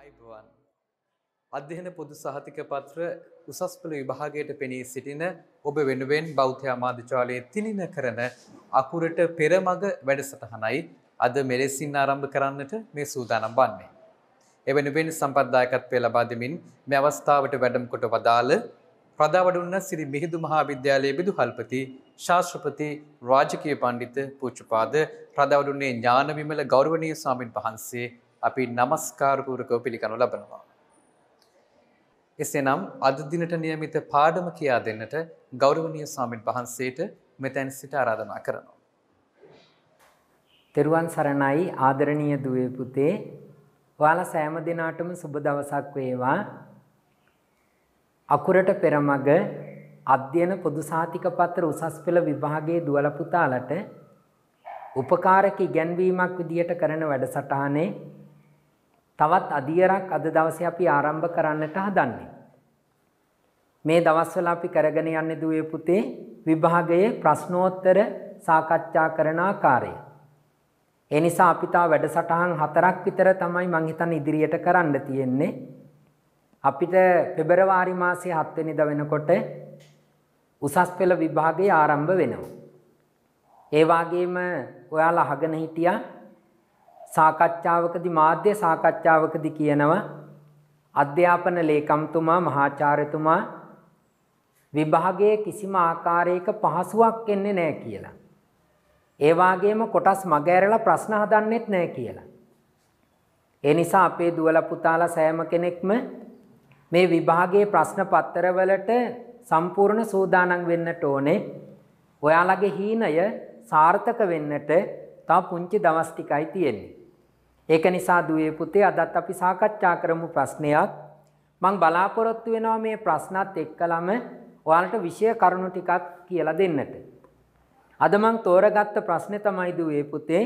අයිබුවන් අධ්‍යන පොදු සහතික පත්‍ර උසස් පළ විභාගයට පෙනී සිටින ඔබ වෙනුවෙන් බෞද්ධ අමාධචාලය තිලින කරන අකුරට පෙරමග වැඩසටහනයි අද මෙලෙසින් ආරම්භ කරන්නට මේ සූදානම් වන්නේ. එවැනිවෙන් සම්පද්දායකත්වය ලබාදමින් මෙ අවස්ථාවට වැඩම්කොට වදාළ ප්‍රදාවඩුන්න සිරි මිහිදු මහාවිද්‍යාලයේ බිදු හල්පති ශාස්ත්‍රපති රාජකය පණ්ඩිත පූචපාද ප්‍රදවඩුන්නේ ඥානවිමල ගෞරවනය සාමීන් වහන්සේ අපි নমස්කාරපූර්වකව පිළිගනු ලබනවා. එසේනම් අද දිනට નિયમિત පාඩම කියා දෙන්නට ගෞරවනීය ස්වාමින් වහන්සේට මෙතැන් සිට ආරාධනා කරනවා. තෙරුවන් සරණයි ආදරණීය දුවේ පුතේ. ඔයාලා සෑම දිනාටම සුබ දවසක් වේවා. අකුරට පෙරමග අධ්‍යයන පොදු සාතික පත්‍ර උසස් පෙළ විභාගයේ දුවල පුතාලට උපකාරක ඉගැන්වීමක් විදියට කරන වැඩසටහනේ තවත් අදියරක් අද දවසේ අපි ආරම්භ කරන්නට හදන්නේ. මේ දවස්වල අපි කරගෙන යන්නේ දුවේ පුතේ විභාගයේ ප්‍රශ්නෝත්තර සාකච්ඡා කරන ආකාරය. ඒ නිසා අපි තා වැඩසටහන් හතරක් විතර තමයි මං හිතන්නේ ඉදිරියට කරන්න තියෙන්නේ. අපිට පෙබරවාරි මාසයේ 7 වෙනිදා වෙනකොට උසස් පෙළ විභාගය ආරම්භ වෙනවා. ඒ වගේම ඔයාලා අහගෙන හිටියා සාකච්ඡාවකදී මාධ්‍ය සාකච්ඡාවකදී කියනවා අධ්‍යාපන ලේකම්තුමා මහාචාර්යතුමා විභාගයේ කිසිම ආකාරයක පහසුවක් එන්නේ නැහැ කියලා. ඒ වගේම කොටස් මග ඇරලා ප්‍රශ්න හදන්නෙත් නැහැ කියලා. ඒ නිසා අපේ දුවලා පුතාලා සෑම කෙනෙක්ම මේ විභාගයේ ප්‍රශ්න පත්‍රවලට සම්පූර්ණ සූදානම් වෙන්නට ඕනේ. ඔයාලගේ හීනය සාර්ථක වෙන්නට තව පුංචි දවස් ටිකයි තියෙන්නේ. ඒක නිසා දුවේ පුතේ අදත් අපි සාකච්ඡා කරමු ප්‍රශ්නයක්. මං බලාපොරොත්තු වෙනවා මේ ප්‍රශ්නත් එක්කලම ඔයාලට විෂය කරුණු ටිකක් කියලා දෙන්නට. අද මං තෝරගත්ත ප්‍රශ්නේ තමයි දුවේ පුතේ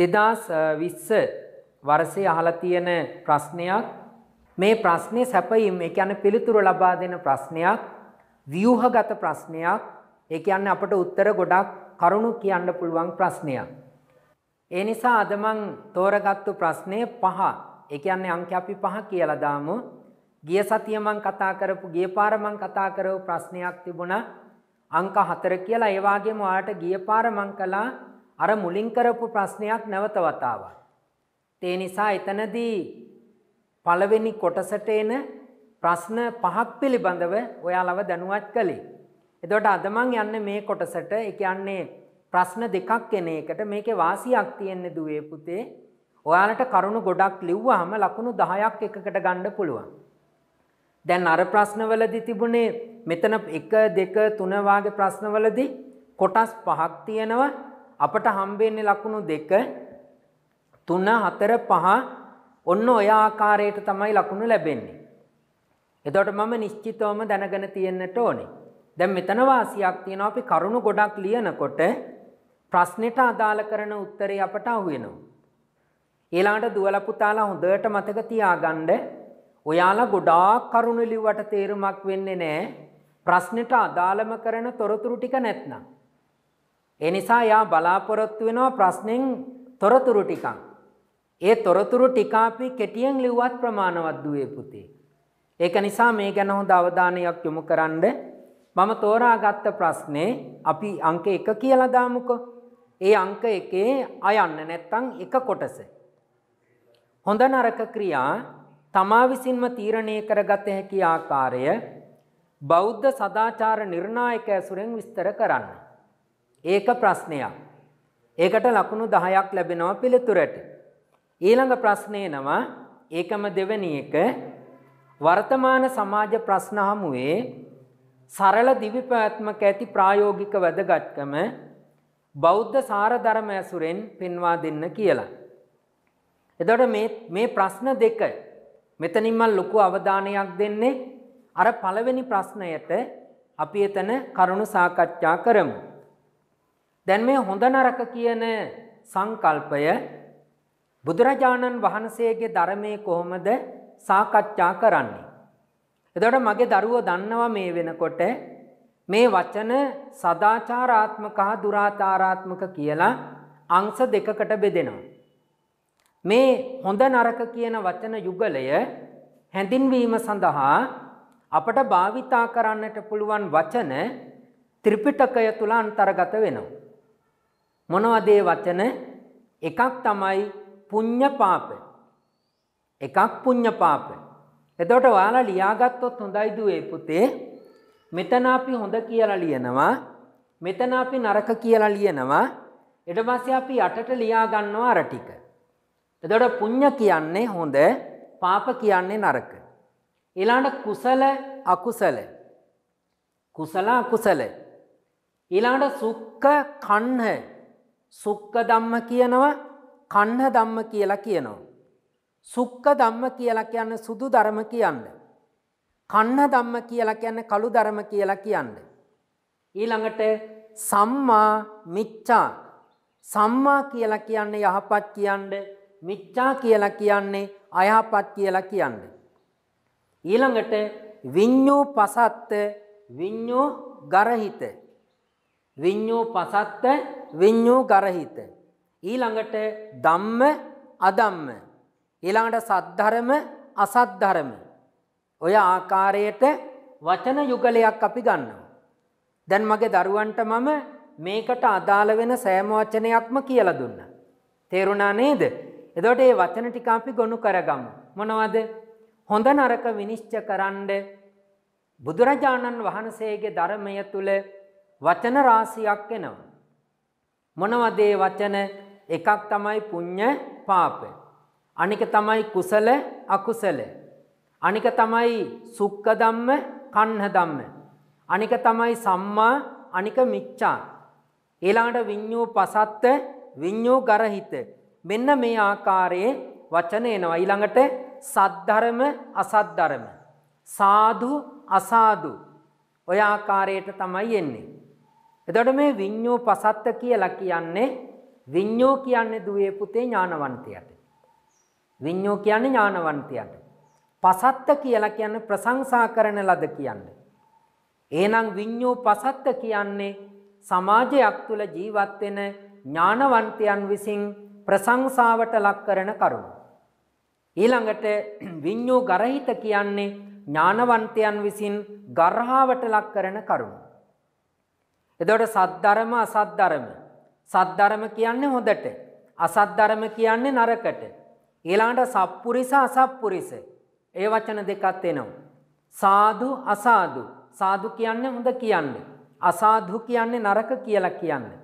2020 වර්ෂයේ අහලා තියෙන ප්‍රශ්නයක්. මේ ප්‍රශ්නේ සැපයීම ඒ කියන්නේ පිළිතුරු ලබා දෙන ප්‍රශ්නයක්, ව්‍යුහගත ප්‍රශ්නයක්. ඒ කියන්නේ අපට උත්තර ගොඩක් කරුණු කියන්න පුළුවන් ප්‍රශ්නයක්. ඒ නිසා අද මං තෝරගත්තු ප්‍රශ්නය පහ. ඒ කියන්නේ අංක අපි පහ කියලා දාමු. ගිය සතිය මං කතා කරපු ගිය පාර මං කතා කරපු ප්‍රශ්නයක් තිබුණා අංක 4 කියලා. ඒ වගේම ඔයාලට ගිය පාර මං කළා අර මුලින් කරපු ප්‍රශ්නයක් නැවත වතාවක්. ඒ නිසා එතනදී පළවෙනි කොටසට එන ප්‍රශ්න පහක් පිළිබඳව ඔයාලව දැනුවත් කළේ. එතකොට අද මං යන්නේ මේ කොටසට. ඒ කියන්නේ ප්‍රශ්න දෙකක් එන එකට මේකේ වාසියක් තියෙන්නේ දුවේ පුතේ. ඔයාලට කරුණු ගොඩක් ලිව්වහම ලකුණු 10ක් එකකට ගන්න පුළුවන්. දැන් අර ප්‍රශ්නවලදී තිබුණේ මෙතන 1 2 3 වාගේ ප්‍රශ්නවලදී කොටස් පහක් තියෙනවා. අපට හම්බෙන්නේ ලකුණු 2 3 4 5 ඔන්න ඔය ආකාරයට තමයි ලකුණු ලැබෙන්නේ. එතකොට මම නිශ්චිතවම දැනගෙන තියෙන්නට ඕනේ. දැන් මෙතන වාසියක් තියෙනවා අපි කරුණු ගොඩක් ලියනකොට ප්‍රශ්නෙට අදාළ කරන උත්තරේ අපට අහුවෙනවා. ඊළඟට දුවලා පුතාලා හොඳට මතක තියාගන්න ඔයාලා ගොඩාක් කරුණු ලිව්වට තේරුමක් වෙන්නේ නැහැ. ප්‍රශ්නෙට අදාළම කරන තොරතුරු ටික නැත්නම්. ඒ නිසා යා බලාපොරොත්තු වෙනවා ප්‍රශ්නෙන් තොරතුරු ටිකක්. ඒ තොරතුරු ටික අපි කෙටියෙන් ලිව්වත් ප්‍රමාණවත් දුවේ පුතේ. ඒක නිසා මේ ගැන හොඳ අවධානයක් යොමු කරන්න මම තෝරාගත්ත ප්‍රශ්නේ අපි අංක 1 කියලා දාමුකෝ. ඒ අංක එකේ අයන්න නැත්තං එක කොටස. හොඳ නරක ක්‍රියා තමා විසින්ම තීරණය කරගත හැකි ආකාරය බෞද්ධ සදාචාර නිර්ණායක ඇසුරෙන් විස්තර කරන්න. ඒක ප්‍රශ්නයක්. ඒකට ලකුණු දහයක් ලැබෙනවා පිළිතුරට. ඊළඟ ප්‍රශ්නය නවා ඒකම දෙවැනි එක වර්තමාන සමාජ ප්‍රශ්න හමුවේ සරල දිවිපැත්මක ඇති ප්‍රායෝගික වැදගත්කම බෞද්ධ සාරධර්ම ඇසුරෙන් පෙන්වා දෙන්න කියලා. එදොට මේ ප්‍රශ්න දෙක මෙතනින්ම ලොකු අවධානයක් දෙන්නේ අර පළවෙනි ප්‍රශ්නයට අපි එතන කරුණු සාකච්ඡා කරමු. දැන් මේ හොඳ නරක කියන සංකල්පය බුදුරජාණන් වහන්සේගේ ධර්මයේ කොහොමද සාකච්ඡා කරන්නේ. එතකොට මගේ දරුවෝ දන්නවා මේ වෙනකොට මේ වචන සදාචාරාත්මක හා දුරාචාරාත්මක කියලා අංශ දෙකකට බෙදෙනවා. මේ හොඳ නරක කියන වචන යුගලය හැඳින්වීම සඳහා අපට භාවිතා කරන්නට පුළුවන් වචන ත්‍රිපිටකය තුළ අන්තර්ගත වෙනවා. මොනවද ඒ වචන? එකක් තමයි පුඤ්ඤ පාප. එකක් පුඤ්ඤ පාප. එතකොට ඔයාලා ලියාගත්තොත් හොඳයි දුවේ පුතේ. මෙතන අපි හොඳ කියලා ලියනවා. මෙතන අපි නරක කියලා ලියනවා. ඊට පස්සේ අපි යටට ලියා ගන්නවා අර ටික. එතකොට පුණ්‍ය කියන්නේ හොඳ, පාප කියන්නේ නරක. ඊළඟට කුසල අකුසල. කුසල අකුසල. ඊළඟට සුක්ඛ කන්හ. සුක්ඛ ධම්ම කියනවා, කන්හ ධම්ම කියලා කියනවා. සුක්ඛ ධම්ම කියලා කියන්නේ සුදු ධර්ම කියන්නේ. කන්න දම්ම කියලා කියන්න කළු දරම කියලා කියන්න. ඊළඟට සම්මා මිච්චා සම්මා කියලා කියන්නේ යහපත් කියන්න මිච්චා කියලා කියන්නේ අයහපත් කියලා කියන්න. ඊළඟට විඤ්ඥූ පසත්ත විඤ්ඥූ ගරහිත විඤ්ඥූ පසත්ත විඤ්ඥූ ගරහිත. ඊළඟට දම්ම අදම්ම ඊළඟට සද්ධරම අසත්ධරම ඔය ආකාරයට වචන යුගලයක් අපි ගන්නවා. දැන් මගේ දරුවන්ට මම මේකට අදාළ වෙන සෑම වචනයක්ම කියලා දුන්න. තේරුණා නේද? එතකොට මේ වචන ටික අපි ගොනු කරගමු. මොනවද? හොඳ නරක විනිශ්චය කරන්න බුදුරජාණන් වහන්සේගේ ධර්මය තුල වචන රාශියක් එනවා. මොනවද ඒ වචන? එකක් තමයි පුඤ්ඤ පාප. අනික තමයි කුසල අකුසල. අනික තමයි සුක්ක ධම්ම කන්හ ධම්ම. අනික තමයි සම්මා අනික මිච්චා. ඊළඟට විඤ්ඤූ පසත්ත විඤ්ඤූ ගරහිත. මෙන්න මේ ආකාරයේ වචන එනවා. ඊළඟට සද්ධර්ම අසද්ධර්ම. සාදු අසාදු. ඔය ආකාරයට තමයි එන්නේ. එතකොට මේ විඤ්ඤූ පසත්ත කියලා කියන්නේ විඤ්ඤූ කියන්නේ දුවේ පුතේ ඥානවන්තයාට. විඤ්ඤූ කියන්නේ ඥානවන්තයාට. පසත්ත කියලා කියන්නේ ප්‍රශංසා කරන ලද කියන්නේ. එහෙනම් විඤ්ඤෝ පසත්ත කියන්නේ සමාජයක් තුළ ජීවත් වෙන ඥානවන්තයන් විසින් ප්‍රශංසාවට ලක් කරන කරුණ. ඊළඟට විඤ්ඤෝ ගරහිත කියන්නේ ඥානවන්තයන් විසින් ගර්හාවට ලක් කරන කරුණ. එතකොට සද්ධර්ම අසද්ධර්ම සද්ධර්ම කියන්නේ හොඳට අසද්ධර්ම කියන්නේ නරකට ඊළඟට සප්පුරිස අසප්පුරිස ඒ වචන දෙකත් එනවා. සාදු අසාදු සාදු කියන්නේ හොඳ කියන්නේ. අසාදු කියන්නේ නරක කියලා කියන්නේ.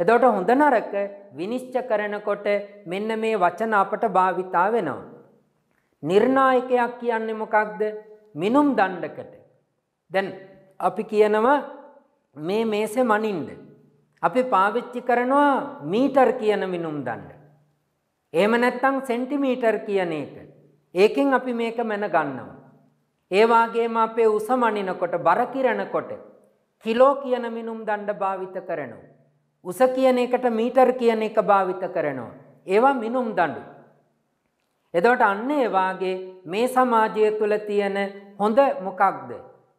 එතකොට හොඳ නරක විනිශ්චය කරනකොට මෙන්න මේ වචන අපට භාවිතා වෙනවා. නිර්ණායකයක් කියන්නේ මොකක්ද? මිනුම් දණ්ඩකට. දැන් අපි කියනවා මේ මේසේ මනින්න. අපි පාවිච්චි කරනවා මීටර් කියන මිනුම් දණ්ඩ. එහෙම නැත්නම් සෙන්ටිමීටර් කියන එක. ඒකෙන් අපි මේක මැන ගන්නවා. ඒ වාගේම අපේ උස මනිනකොට බර කිරනකොට කිලෝ කියන මිනුම් දණ්ඩ භාවිත කරනවා. උස කියන එකට මීටර් කියන එක භාවිත කරනවා. ඒවා මිනුම් දඬු. එතකොට අන්න ඒ වාගේ මේ සමාජය තුළ තියෙන හොඳ මොකක්ද?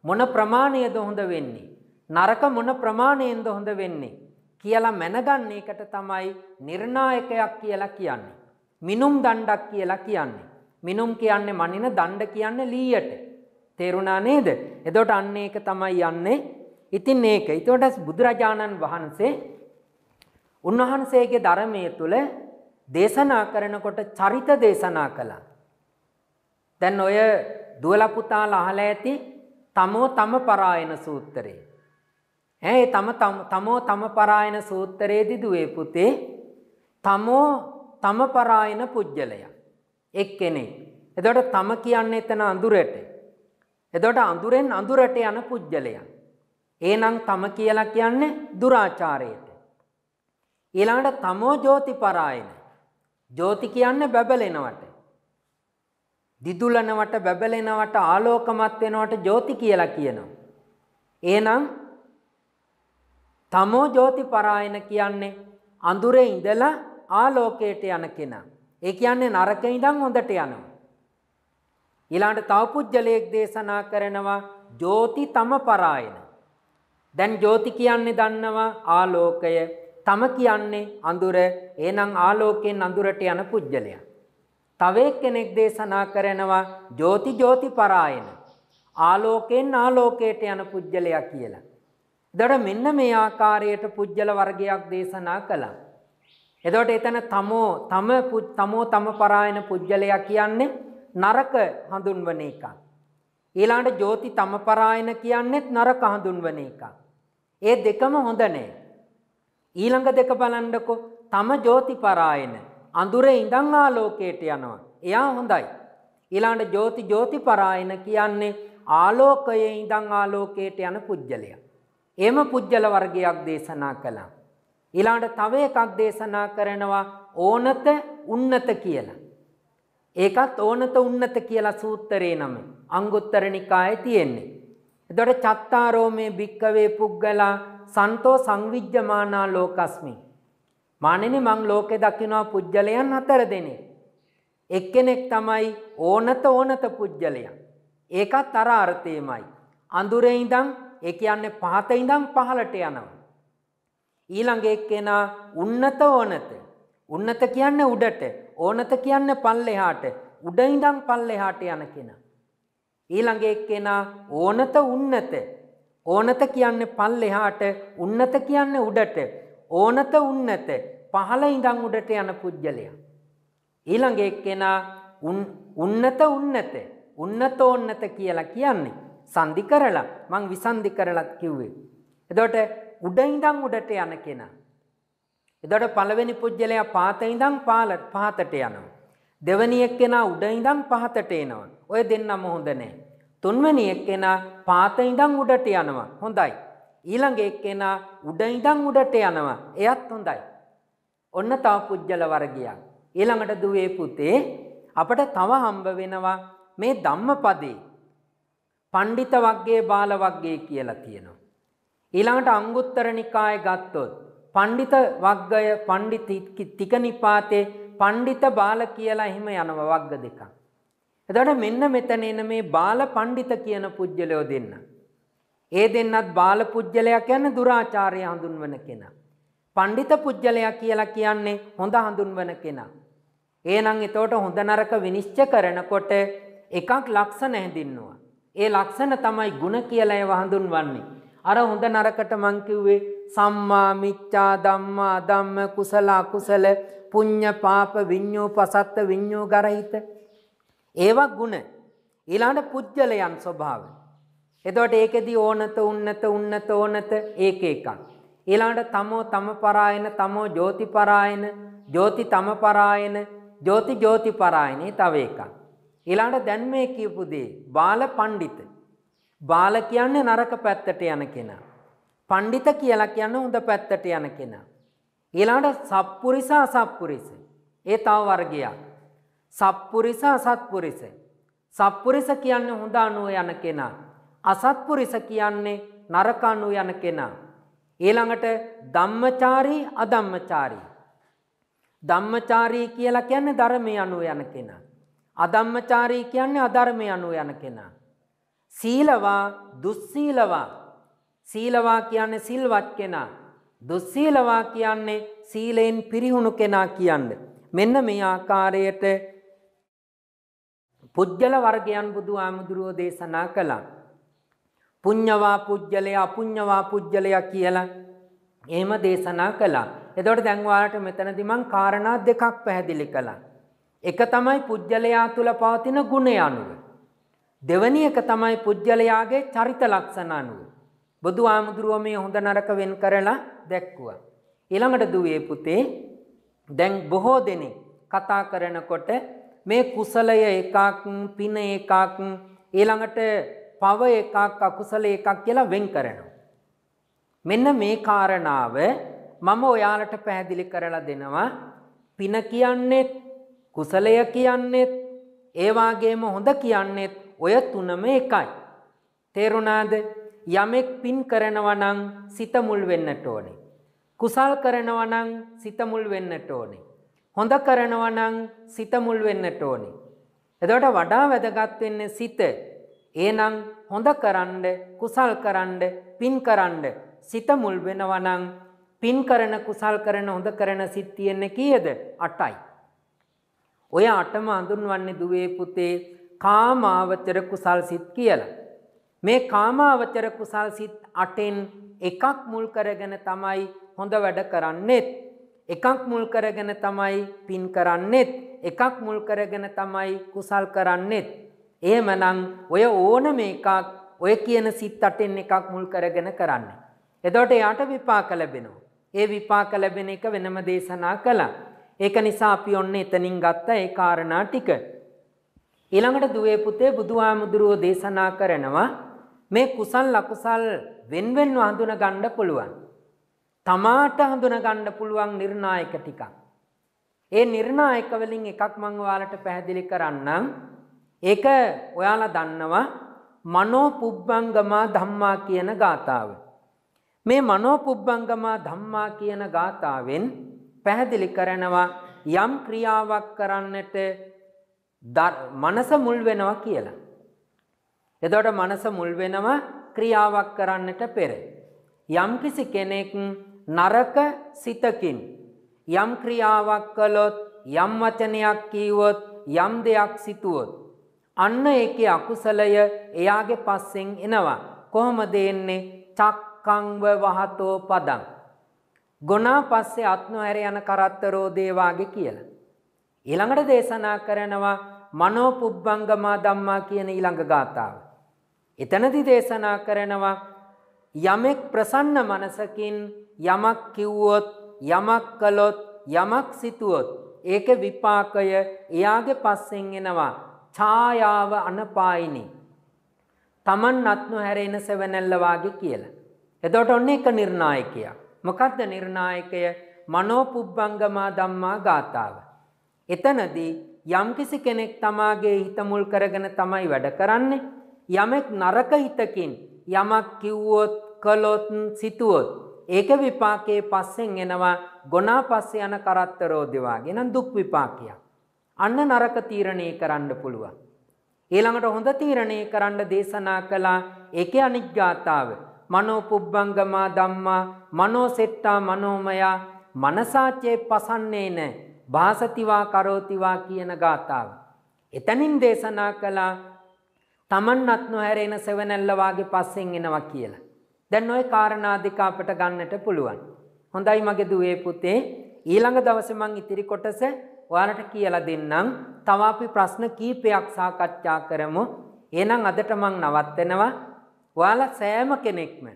මොන ප්‍රමාණයද හොඳ වෙන්නේ? නරක මොන ප්‍රමාණයෙන්ද හොඳ වෙන්නේ කියලා මැනගන්න එකට තමයි නිර්ණායකයක් කියලා කියන්නේ. මිනුම් දණ්ඩක් කියලා කියන්නේ. මිනුම් කියන්නේ මනින දණ්ඩ කියන්නේ ලීයට. තේරුණා නේද? එතකොට අන්න ඒක තමයි යන්නේ. ඉතින් ඒක. එතකොට බුදුරජාණන් වහන්සේ උන්වහන්සේගේ ධර්මයේ තුල දේශනා කරනකොට චරිත දේශනා කළා. දැන් ඔය දුවල පුතාලා අහලා ඇති තමෝ තම පරායන සූත්‍රය. ඈ තම තමෝ තම පරායන සූත්‍රයේදී දුවේ පුතේ තමෝ තම පරායන පුජ්‍යලයා එක් කෙනෙක්. එදොට තම කියන්න එතන අඳුරට. එදොට අඳුරෙන් අඳුරට යන පුද්ගලයන්. ඒනං තම කියලා කියන්නේ දුරාචාරයට. ඊළඟට තමෝ ජෝති පරායන. ජෝති කියන්න බැබලෙනවට. දිදුලනවට බැබලෙනවට ආලෝකමත් වෙනවට ජෝති කියලා කියනවා. ඒනම් තමෝ ජෝති පරායන කියන්නේ අඳුරේ ඉඳලා ආලෝකයට යන කෙනා. ඒ කියන්නේ නරක ඉඳන් හොඳට යනවා. ඊළඟට තව පුජ්‍යලයක් දේශනා කරනවා ජෝති තම පරායන. දැන් ජෝති කියන්නේ දන්නවා ආලෝකය. තම කියන්නේ අඳුර. එහෙනම් ආලෝකයෙන් අඳුරට යන පුජ්‍යලයා. තව කෙනෙක් දේශනා කරනවා ජෝති ජෝති පරායන. ආලෝකයෙන් ආලෝකයට යන පුජ්‍යලයා කියලා. දඩ මෙන්න මේ ආකාරයට පුජ්‍යල වර්ගයක් දේශනා කළා. එදවට එතන තමෝ තම තමෝ තම පරායන පුද්ගලයා කියන්නේ නරක හඳුන්වන එක. ඊළඟට ජෝති තම පරායන කියන්නේත් නරක හඳුන්වන එක. ඒ දෙකම හොඳ නෑ. ඊළඟ දෙක බලන්නකෝ තම ජෝති පරායන අඳුරේ ඉඳන් ආලෝකයට යනවා. එයා හොඳයි. ඊළඟට ජෝති ජෝති පරායන කියන්නේ ආලෝකයේ ඉඳන් ආලෝකයට යන පුද්ගලයා. එම පුද්ගල වර්ගයක් දේශනා කළා. ඊළඟට තව එකක් දේශනා කරනවා ඕනත උන්නත කියලා. ඒකත් ඕනත උන්නත කියලා සූත්‍රේ නම අංගුත්තර නිකායේ තියෙන්නේ. එතකොට චත්තාරෝ මේ භික්කවේ පුද්ගලා සන්තෝ සංවිජ්ජමානා ලෝකස්මි. මානෙනි මං ලෝකේ දකිනවා පුජ්‍යලයන් හතර දෙනෙක්. එක්කෙනෙක් තමයි ඕනත ඕනත පුජ්‍යලයා. ඒකත් අර අර්ථයමයි. අඳුරේ ඉඳන් ඒ කියන්නේ පහත ඉඳන් පහලට යනවා. ඊළඟ එක්කෙනා උන්නත ඕනත. උන්නත කියන්න උඩට ඕනත කියන්න පල්ලෙහාට උඩයිඩං පල්ලෙහාට යන කෙනා. ඊළඟ එක්කෙනා ඕනත උන්නත ඕනත කියන්න පල්ලෙහාට උන්නත කියන්න උඩට ඕනත උන්නත පහළ ඉඳං උඩට යන පුද්ගලයා. ඊළඟ එක්කෙනා උන්නත උන්නත උන්නත ඕන්නත කියලා කියන්නේ සන්ධි කරලා මං විසන්ධි කරලත් කිව්වේ. එදොට උඩ ඉඳන් උඩට යන කෙනා. එතකොට පළවෙනි පුජ්‍යලයා පාත ඉඳන් පහතට යනවා. දෙවැනි එක්කෙනා උඩ ඉඳන් පහතට එනවා. ඔය දෙන්නම හොඳ නැහැ. තුන්වැනි එක්කෙනා පාත ඉඳන් උඩට යනවා. හොඳයි. ඊළඟ එක්කෙනා උඩ ඉඳන් උඩට යනවා. එයත් හොඳයි. ඔන්න තව පුජ්‍යල වර්ගයක්. ඊළඟට දුවේ පුතේ අපට තව හම්බ වෙනවා මේ ධම්මපදේ. පණ්ඩිත වග්ගයේ බාල වග්ගයේ කියලා තියෙනවා. ඊළඟට අංගුත්තර නිකාය ගත්තොත් පණ්ඩිත වග්ගය පණ්ඩිත තික නිපාතේ පණ්ඩිත බාල කියලා එහෙම යනව වග්ග දෙකක්. එතකොට මෙන්න මෙතන එන මේ බාල පණ්ඩිත කියන පුජ්‍යලයෝ දෙන්න. ඒ දෙන්නත් බාල පුජ්‍යලයා කියන්නේ දුරාචාරය හඳුන්වන කෙනා. පණ්ඩිත පුජ්‍යලයා කියලා කියන්නේ හොඳ හඳුන්වන කෙනා. එහෙනම් එතකොට හොඳ නරක විනිශ්චය කරනකොට එකක් ලක්ෂණ හැඳින්නවා. ඒ ලක්ෂණ තමයි ಗುಣ කියලා ඒව හඳුන්වන්නේ. අර හොඳ නරකට මංකිව්වේ සම්මා මිච්චා දම්මා දම්ම කුසලා කුසල පුං්ඥ පාප විඤ්ඥෝ පසත්ත විඤ්ඥෝ ගරහිත. ඒවක් ගුණ ඊලාට පුද්ජලයන් ස්වභාව. එදොට ඒකෙදී ඕනත උන්නත උන්නත ඕනත ඒක එකක්. ඊලාට තමෝ තම පරායන තමෝ ජෝති පරායන ජෝති තම පරායන ජෝති ජෝති පරායනේ තව එකක්. ඊලාට දැන් මේ කියපුදේ බාල පණ්ඩිත බාල කියන්නේ නරක පැත්තට යන කෙනා. පණ්ඩිත කියලා කියන්න හොඳ පැත්තට යන කෙනා. ඊළඟට සප්පුරිසා සප්පුරිස. ඒ තව වර්ගයක්. සප්පුරිසා සත්පුරිස. සප්පුරිස කියන්නේ හොඳ අනුව යන කෙනා. අසත්පුරිස කියන්නේ නරක අනුව යන කෙනා. ඊළඟට ධම්මචාරී අධම්මචාරී. ධම්මචාරී කියලා කියන්නේ ධර්මය අනුව යන කෙනා. අධම්මචාරී කියන්නේ අධර්මය අනුව යන කෙනා. සීලවා දුස්සීලවා සීලවා කියන්නේ සිල්වත් කෙනා දුස්සීලවා කියන්නේ සීලයෙන් පිරිහුණු කෙනා කියන්න. මෙන්න මේ ආකාරයට පුද්ගල වර්ගයන් බුදු ආමුදුරුවෝ දේශනා කළා. පුඤ්ඤවා පුජ්‍යලය අපුඤ්ඤවා පුජ්‍යලය කියලා එහෙම දේශනා කළා. එතකොට දැන් ඔයාලට මෙතනදී මං කාරණා දෙකක් පැහැදිලි කළා. එක තමයි පුජ්‍යලයා තුල පවතින ගුණය අනුව. දෙවැනි එක තමයි පුද්ගලයාගේ චරිත ලක්ෂණ අනුව. බුදු ආමුදුරුව මේ හොඳ නරක වෙන් කරලා දැක්කුවා. ඊළඟට දුවේ පුතේ දැන් බොහෝ දෙනෙක් කතා කරනකොට මේ කුසලය එකක් පින එකක් ඊළඟට පව එකක් අකුසල එකක් කියලා වෙන් කරනවා. මෙන්න මේ කාරණාව මම ඔයාලට පැහැදිලි කරලා දෙනවා පින කියන්නේත් කුසලය කියන්නේත් ඒ වාගේම හොඳ කියන්නේත් ඔය තුනම එකයි. තේරුණාද යමෙක් පින් කරනවනං සිතමුල් වෙන්නට ඕනේ. කුසල් කරනවනං සිතමුල් වෙන්නට ඕනේ. හොඳ කරනවනං සිතමුල් වෙන්නට ඕනේ. එදවට වඩා වැදගත් වෙන්නේ සිත. එහෙනම් හොඳ කරන්න, කුසල් කරන්න, පින් කරන්න සිත මුල් වෙනවනම් පින් කරන කුසල් කරන හොඳ කරන සිත් තියෙන්නේ කීයද? 8යි. ඔය 8ම හඳුන්වන්නේ දුවේ පුතේ කාමාවචර කුසල් සිත් කියලා. මේ කාමාවචර කුසල් සිත් අටෙන් එකක් මුල් කරගෙන තමයි හොඳ වැඩ කරන්නෙත්. එකක් මුල් කරගෙන තමයි පින් කරන්නෙත්. එකක් මුල් කරගෙන තමයි කුසල් කරන්නෙත්. එහෙමනම් ඔය ඕනම එකක් ඔය කියන සිත් අටෙන් එකක් මුල් කරගෙන කරන්න. එතකොට යාට විපාක ලැබෙනවා. ඒ විපාක ලැබෙන එක වෙනම දේශනා කළා. ඒක නිසා අපි ඔන්න එතනින් ගත්ත ඒ කාරණා ටික. ඊළඟට දුවේ පුතේ බුදුහාමුදුරුවෝ දේශනා කරනවා මේ කුසල් ලකුසල් වෙන්වෙන්ව හඳුන ගන්න පුළුවන්. තමාට හඳුන ගන්න පුළුවන් නිර්ණායක ටිකක්. ඒ නිර්ණායක වලින් එකක් මම ඔයාලට පැහැදිලි කරන්නම්. ඒක ඔයාලා දන්නවා මනෝ පුබ්බංගමා ධම්මා කියන ගාතාව. මේ මනෝ පුබ්බංගමා ධම්මා කියන ගාතාවෙන් පැහැදිලි කරනවා යම් ක්‍රියාවක් කරන්නට මනස මුල් වෙනවා කියලා. එදොට මනස මුල් වෙනව ක්‍රියාවක් කරන්නට පෙර. යම්කිසි කෙනෙක් නරක සිතකින්. යම් ක්‍රියාවක් කළොත් යම් වචනයක් කීවොත් යම් දෙයක් සිතුවොත්. අන්න ඒක අකුසලය එයාගේ පස්සෙන් එනවා. කොහොම දෙන්නේ චක්කංව වහතෝ පදං. ගොනා පස්සේ අත්නොහැර යන කරත්තරෝ දේවාගේ කියලා. ඊළඟට දේශනා කරනවා මනෝ පුබ්බංගමා ධම්මා කියන ඊළඟ ගාථාව. එතනදි දේශනා කරනවා යමෙක් ප්‍රසන්න මනසකින් යමක් කිව්වොත් යමක් කළොත් යමක් සිතුවොත් ඒක විපාකය එයාගේ පස්සෙන් එනවා ඡායාව අනපායිනි. Taman අත්නු හැරෙන සෙවණැල්ල වාගේ කියලා. එතකොට ඔන්න එක නිර්ණායකයා. මොකද්ද නිර්ණායකය? මනෝ පුබ්බංගමා ධම්මා ගාතාව. එතනදී යම්කිසි කෙනෙක් තමාගේ හිතමුල් කරගෙන තමයි වැඩ කරන්නේ. යමෙක් නරක හිතකින් යමක් කිව්වොත් කළොත් සිතුවොත්. ඒක විපාකයේ පස්සෙන් එනවා ගොනා පස්සේ යන කරත්තරෝධවාගේ නම් දුක් විපාකයක්. අන්න නරක තීරණය කරන්න පුළුවන්. ඊළඟට හොඳ තීරණය කරන්න දේශනා කළා ඒක අනිග්ජාතාව. මනෝ පුබ්බංගමා ධම්මා මනෝ සෙට්ටා මනෝමයා මනසාචේ පසන්නේ නෑ භාසතිවා කරෝතිවා කියන ගාථාව. එතනින් දේශනා කළා තමන්වත් නොහැරෙන සෙවනැල්ලවාගේ පස්සෙන් එනවා කියලා. දැන් ওই කාරණා දෙක අපට ගන්නට පුළුවන්. හොඳයි මගේ දුවේ පුතේ ඊළඟ දවසේ මං ඉතිරි කොටස ඔයාලට කියලා දෙන්නම්. තව අපි ප්‍රශ්න කීපයක් සාකච්ඡා කරමු. එහෙනම් අදට මං නවත්වනවා. ඔයාලා සෑම කෙනෙක්ම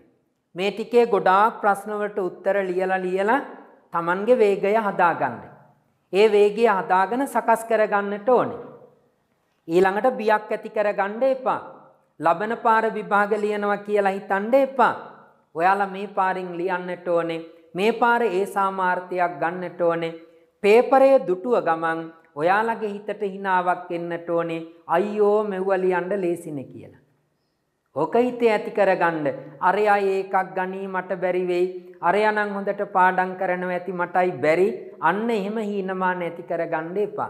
මේ ටිකේ ගොඩාක් ප්‍රශ්න වලට උත්තර ලියලා ලියලා Tamange වේගය හදාගන්න. ඒ වේගය හදාගෙන සකස් කරගන්නට ඕනේ. ඊළඟට බියක් ඇති කරගන්න එපා. ලබන පාර විභාග ලියනවා කියලා හිතන්න එපා. ඔයාලා මේ පාරින් ලියන්නට ඕනේ. මේ පාර ඒ සාමාර්ථයක් ගන්නට ඕනේ. පේපරය දුටුව ගමන් ඔයාලගේ හිතට හිනාවක් එන්නට ඕනේ. අයියෝ මෙව්වා ලියන්න ලේසිනේ කියලා. ඕකහිතේ ඇති කරගන්න. අරයා ඒකක් ගනී මට බැරිවෙයි. අරයනං හොඳට පාඩං කරනව ඇති මටයි බැරි අන්න එහෙම හීනමාන ඇති කරගන්න එපා.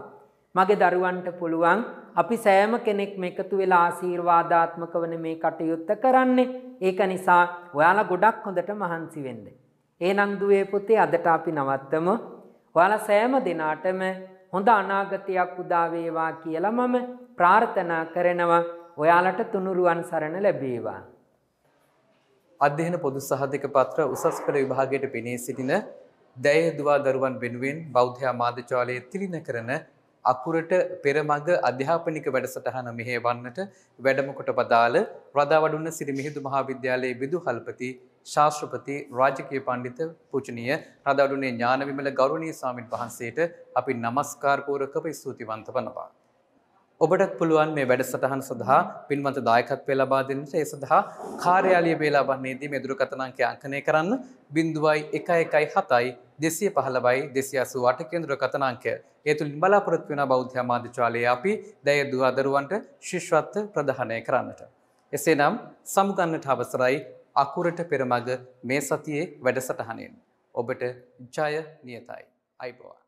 මගේ දරුවන්ට පුළුවන් අපි සෑම කෙනෙක් එකතු වෙලා ආශීර්වාදාත්මක වන මේ කටයුත්ත කරන්නේ. ඒක නිසා ඔයාලා ගොඩක් හොඳට මහන්සි වෙන්න. එහෙනම් දුවේ පුතේ අදට අපි නවත්තමු. ඔයාලා සෑම දිනාටම හොඳ අනාගතයක් උදා වේවා කියලා මම ප්‍රාර්ථනා කරනවා. ඔයාලට තුනුරුවන් සරණ ලැබේවා. අධ්‍යන පොදු සහධික පත්‍ර උසස් පෙළ විභාගයට පෙනී සිටින දැය දවා දරුවන් වෙනුවෙන් බෞද්ධයා මාධචාලය තිලින කරන අකුරට පෙරමග අධ්‍යාපනික වැඩසටහන මෙහේ වන්නට වැඩමකොට පදාළ රදාවඩුන්න සිරි මිහිදු මහාවිද්‍යාලයේ විදු හල්පති ශාස්ත්‍රපති රාජකය පණ්ඩිත පුචනය රදාඩුනේ ඥානවිමල ගෞරණී සාමීන් වහන්සේට අපි නමස්කාර්පූරකප ස්තුතිවන්ත වනවා. ඔබටත් පුළුවන් මේ වැඩසටහන් සඳහා පින්වන්ත දායකත්වය ලබා දෙන්නට ඒ සඳහා කාර්යාලීය වේලාවන්නේදී මේ දුරකථන අංකය අංකනය කරන්න 0117යි 215යි 288 කියන දුරකථන අංකය. ඒ තුලින් බලාපොරොත්තු වෙන බෞද්ධ ආමාත්‍යාලයේ අපි දැය දුව දරුවන්ට ශිෂ්‍යත්ව ප්‍රදානය කරන්නට. එසේනම් සමුගන්නට අවසරයි අකුරට පෙරමග මේ සතියේ වැඩසටහනෙන්. ඔබට ජය නියතයි. අයිබෝවා